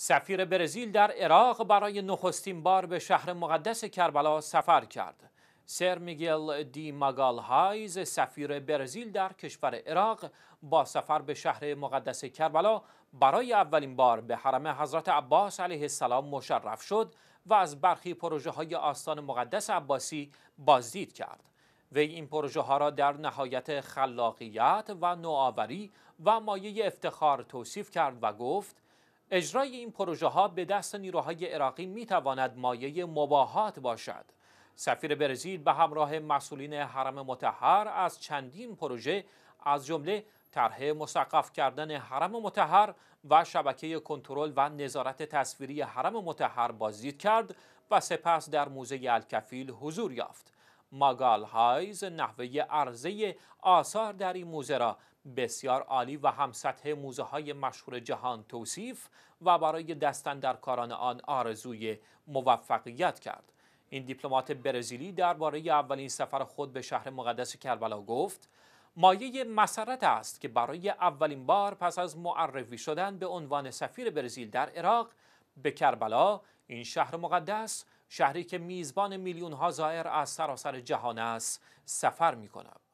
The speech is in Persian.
سفیر برزیل در عراق برای نخستین بار به شهر مقدس کربلا سفر کرد. سر میگل دی مگال هایز سفیر برزیل در کشور عراق با سفر به شهر مقدس کربلا برای اولین بار به حرم حضرت عباس علیه السلام مشرف شد و از برخی پروژه های آستان مقدس عباسی بازدید کرد. وی این پروژه ها را در نهایت خلاقیت و نوآوری و مایه افتخار توصیف کرد و گفت اجرای این پروژه ها به دست نیروهای عراقی می تواند مایه مباهات باشد سفیر برزیل به همراه مسئولین حرم متحر از چندین پروژه از جمله طرح مسقف کردن حرم متحر و شبکه کنترل و نظارت تصویری حرم متحر بازدید کرد و سپس در موزه الکفیل حضور یافت ماگال هایز نحوه عرضه آثار در این موزه را بسیار عالی و هم سطح موزه های مشهور جهان توصیف و برای دستن کاران آن آرزوی موفقیت کرد این دیپلمات برزیلی درباره اولین سفر خود به شهر مقدس کربلا گفت مایه مسرت است که برای اولین بار پس از معرفی شدن به عنوان سفیر برزیل در عراق به کربلا این شهر مقدس شهری که میزبان میلیون ها زائر از سراسر جهان است سفر می کند